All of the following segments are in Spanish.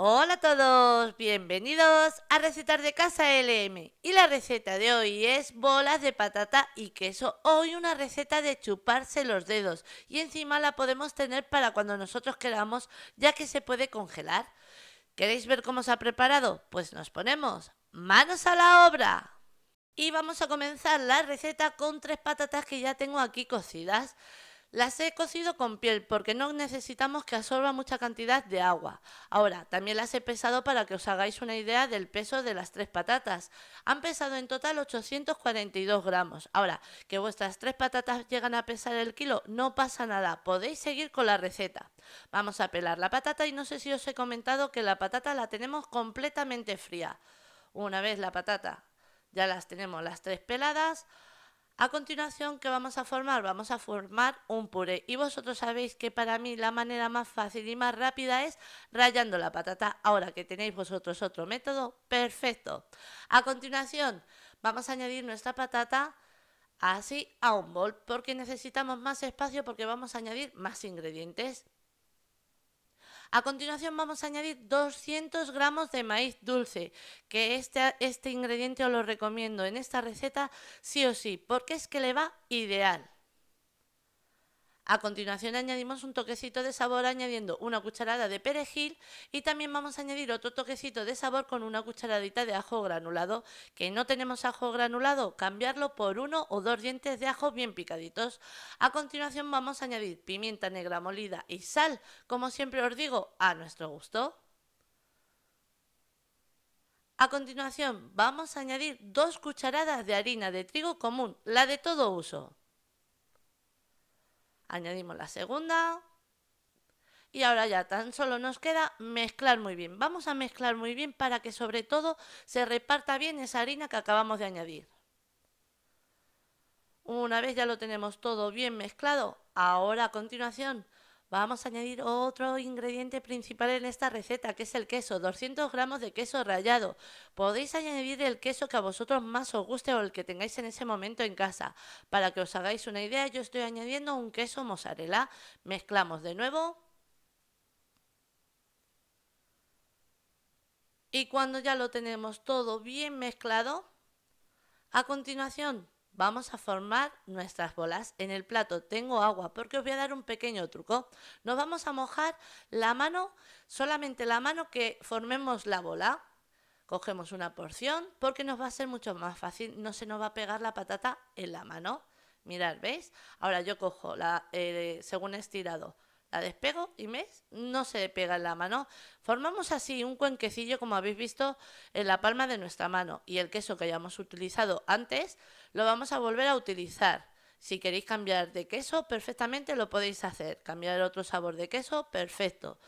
Hola a todos, bienvenidos a Recetar de Casa LM. Y la receta de hoy es bolas de patata y queso. Hoy una receta de chuparse los dedos y encima la podemos tener para cuando nosotros queramos ya que se puede congelar. ¿Queréis ver cómo se ha preparado? Pues nos ponemos manos a la obra. Y vamos a comenzar la receta con tres patatas que ya tengo aquí cocidas. Las he cocido con piel porque no necesitamos que absorba mucha cantidad de agua. Ahora, también las he pesado para que os hagáis una idea del peso de las tres patatas. Han pesado en total 842 gramos. Ahora, que vuestras tres patatas llegan a pesar el kilo, no pasa nada. Podéis seguir con la receta. Vamos a pelar la patata y no sé si os he comentado que la patata la tenemos completamente fría. Una vez la patata, ya las tenemos las tres peladas. A continuación, ¿qué vamos a formar? Vamos a formar un puré. Y vosotros sabéis que para mí la manera más fácil y más rápida es rayando la patata. Ahora que tenéis vosotros otro método, perfecto. A continuación, vamos a añadir nuestra patata así a un bol porque necesitamos más espacio porque vamos a añadir más ingredientes. A continuación vamos a añadir 200 gramos de maíz dulce, que este, este ingrediente os lo recomiendo en esta receta sí o sí, porque es que le va ideal. A continuación añadimos un toquecito de sabor añadiendo una cucharada de perejil y también vamos a añadir otro toquecito de sabor con una cucharadita de ajo granulado. Que no tenemos ajo granulado, cambiarlo por uno o dos dientes de ajo bien picaditos. A continuación vamos a añadir pimienta negra molida y sal, como siempre os digo, a nuestro gusto. A continuación vamos a añadir dos cucharadas de harina de trigo común, la de todo uso. Añadimos la segunda. Y ahora ya tan solo nos queda mezclar muy bien. Vamos a mezclar muy bien para que sobre todo se reparta bien esa harina que acabamos de añadir. Una vez ya lo tenemos todo bien mezclado, ahora a continuación vamos a añadir otro ingrediente principal en esta receta, que es el queso, 200 gramos de queso rallado. Podéis añadir el queso que a vosotros más os guste o el que tengáis en ese momento en casa. Para que os hagáis una idea, yo estoy añadiendo un queso mozzarella. Mezclamos de nuevo. Y cuando ya lo tenemos todo bien mezclado, a continuación Vamos a formar nuestras bolas en el plato. Tengo agua porque os voy a dar un pequeño truco. Nos vamos a mojar la mano, solamente la mano que formemos la bola. Cogemos una porción porque nos va a ser mucho más fácil, no se nos va a pegar la patata en la mano. Mirad, ¿veis? Ahora yo cojo la, eh, según estirado, la despego y veis No se pega en la mano. Formamos así un cuenquecillo, como habéis visto, en la palma de nuestra mano. Y el queso que hayamos utilizado antes lo vamos a volver a utilizar. Si queréis cambiar de queso, perfectamente lo podéis hacer. Cambiar otro sabor de queso, perfecto.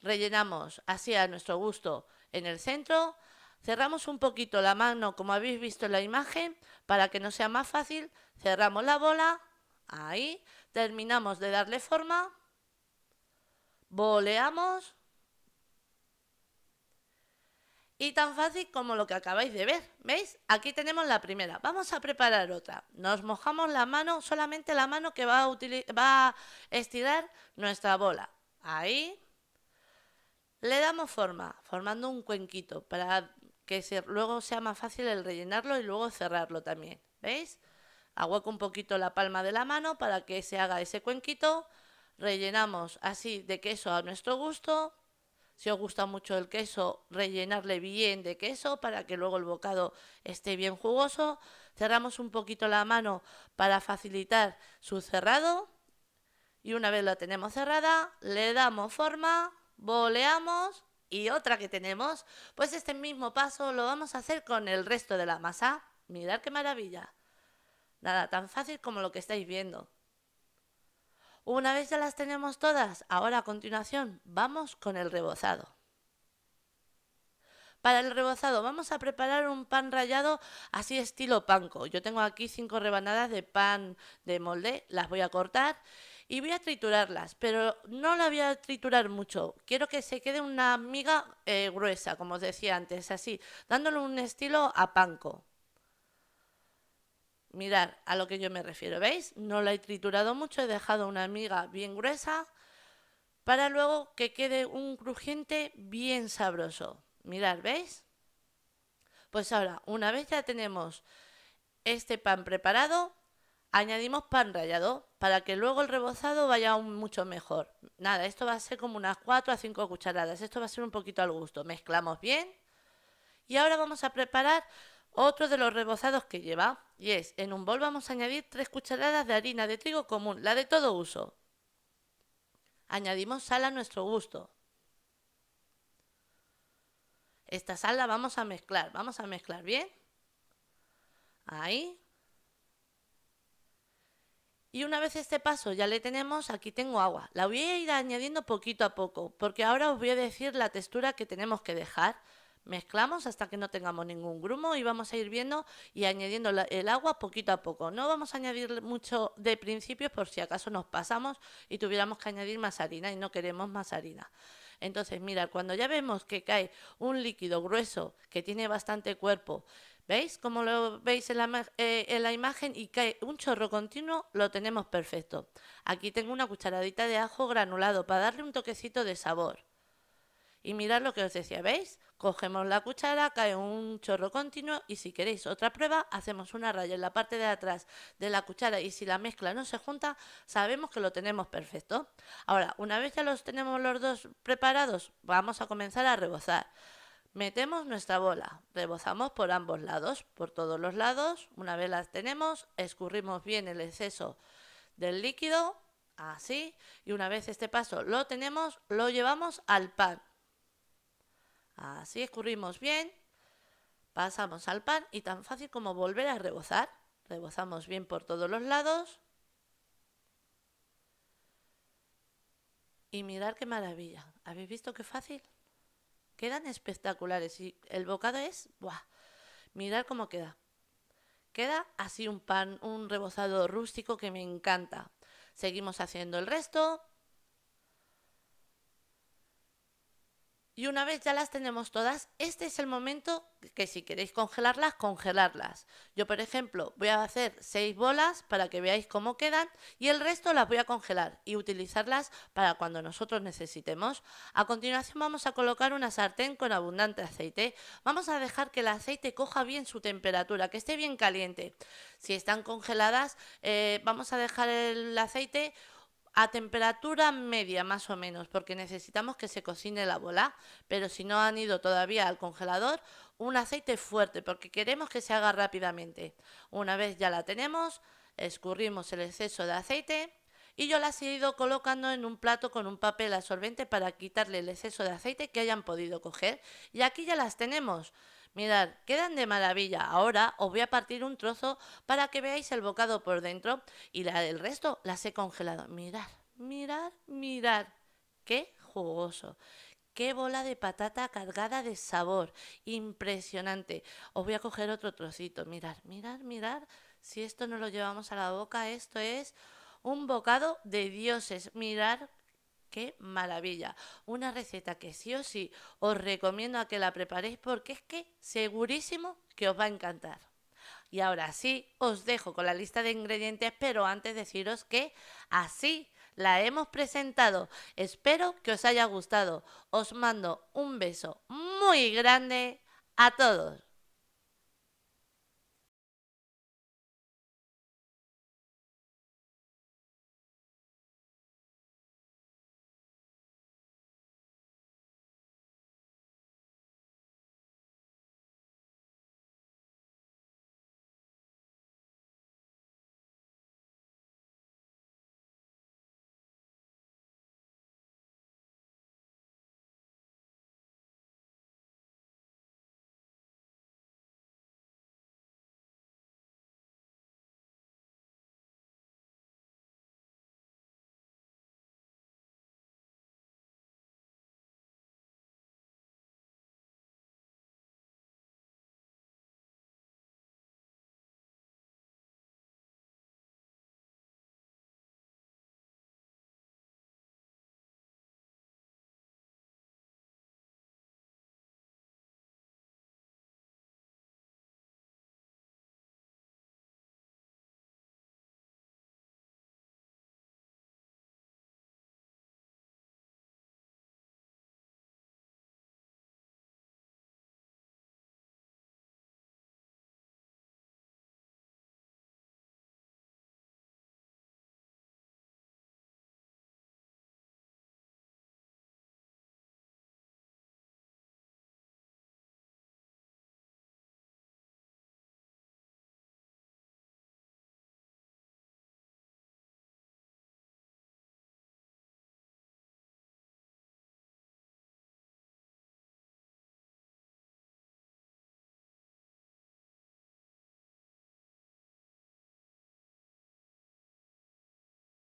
Rellenamos así a nuestro gusto en el centro. Cerramos un poquito la mano, como habéis visto en la imagen, para que no sea más fácil. Cerramos la bola, ahí. Terminamos de darle forma. Boleamos y tan fácil como lo que acabáis de ver. ¿Veis? Aquí tenemos la primera. Vamos a preparar otra. Nos mojamos la mano, solamente la mano que va a, estirar nuestra bola. Ahí. Le damos forma, formando un cuenquito para que luego sea más fácil el rellenarlo y luego cerrarlo también. ¿Veis? Aguaco un poquito la palma de la mano para que se haga ese cuenquito. Rellenamos así de queso a nuestro gusto si os gusta mucho el queso, rellenarle bien de queso para que luego el bocado esté bien jugoso. Cerramos un poquito la mano para facilitar su cerrado. Y una vez la tenemos cerrada, le damos forma, boleamos y otra que tenemos, pues este mismo paso lo vamos a hacer con el resto de la masa. Mirad qué maravilla. Nada, tan fácil como lo que estáis viendo. Una vez ya las tenemos todas, ahora a continuación vamos con el rebozado. Para el rebozado vamos a preparar un pan rallado así estilo panco. Yo tengo aquí cinco rebanadas de pan de molde, las voy a cortar y voy a triturarlas, pero no la voy a triturar mucho. Quiero que se quede una miga eh, gruesa, como os decía antes, así, dándole un estilo a panco. Mirad a lo que yo me refiero, ¿veis? No la he triturado mucho, he dejado una miga bien gruesa para luego que quede un crujiente bien sabroso. Mirad, ¿veis? Pues ahora, una vez ya tenemos este pan preparado, añadimos pan rallado para que luego el rebozado vaya mucho mejor. Nada, esto va a ser como unas 4 a 5 cucharadas, esto va a ser un poquito al gusto. Mezclamos bien y ahora vamos a preparar otro de los rebozados que lleva, y es, en un bol vamos a añadir 3 cucharadas de harina de trigo común, la de todo uso. Añadimos sal a nuestro gusto. Esta sal la vamos a mezclar, vamos a mezclar bien. Ahí. Y una vez este paso ya le tenemos, aquí tengo agua. La voy a ir añadiendo poquito a poco, porque ahora os voy a decir la textura que tenemos que dejar. Mezclamos hasta que no tengamos ningún grumo y vamos a ir viendo y añadiendo el agua poquito a poco. No vamos a añadir mucho de principio por si acaso nos pasamos y tuviéramos que añadir más harina y no queremos más harina. Entonces, mira, cuando ya vemos que cae un líquido grueso que tiene bastante cuerpo, ¿veis como lo veis en la, eh, en la imagen? Y cae un chorro continuo, lo tenemos perfecto. Aquí tengo una cucharadita de ajo granulado para darle un toquecito de sabor. Y mirad lo que os decía, ¿veis? Cogemos la cuchara, cae un chorro continuo y si queréis otra prueba, hacemos una raya en la parte de atrás de la cuchara y si la mezcla no se junta, sabemos que lo tenemos perfecto. Ahora, una vez ya los tenemos los dos preparados, vamos a comenzar a rebozar. Metemos nuestra bola, rebozamos por ambos lados, por todos los lados. Una vez las tenemos, escurrimos bien el exceso del líquido, así. Y una vez este paso lo tenemos, lo llevamos al pan. Así escurrimos bien, pasamos al pan y tan fácil como volver a rebozar. Rebozamos bien por todos los lados. Y mirar qué maravilla. ¿Habéis visto qué fácil? Quedan espectaculares y el bocado es... ¡Buah! Mirad cómo queda. Queda así un pan, un rebozado rústico que me encanta. Seguimos haciendo el resto. Y una vez ya las tenemos todas, este es el momento que si queréis congelarlas, congelarlas. Yo, por ejemplo, voy a hacer seis bolas para que veáis cómo quedan y el resto las voy a congelar y utilizarlas para cuando nosotros necesitemos. A continuación vamos a colocar una sartén con abundante aceite. Vamos a dejar que el aceite coja bien su temperatura, que esté bien caliente. Si están congeladas, eh, vamos a dejar el aceite a temperatura media más o menos, porque necesitamos que se cocine la bola, pero si no han ido todavía al congelador, un aceite fuerte, porque queremos que se haga rápidamente. Una vez ya la tenemos, escurrimos el exceso de aceite y yo las he ido colocando en un plato con un papel absorbente para quitarle el exceso de aceite que hayan podido coger. Y aquí ya las tenemos. Mirad, quedan de maravilla. Ahora os voy a partir un trozo para que veáis el bocado por dentro y la del resto las he congelado. Mirad, mirad, mirad. Qué jugoso. Qué bola de patata cargada de sabor. Impresionante. Os voy a coger otro trocito. Mirad, mirad, mirad. Si esto no lo llevamos a la boca, esto es un bocado de dioses. Mirad ¡Qué maravilla! Una receta que sí o sí os recomiendo a que la preparéis porque es que segurísimo que os va a encantar. Y ahora sí, os dejo con la lista de ingredientes, pero antes deciros que así la hemos presentado. Espero que os haya gustado. Os mando un beso muy grande a todos.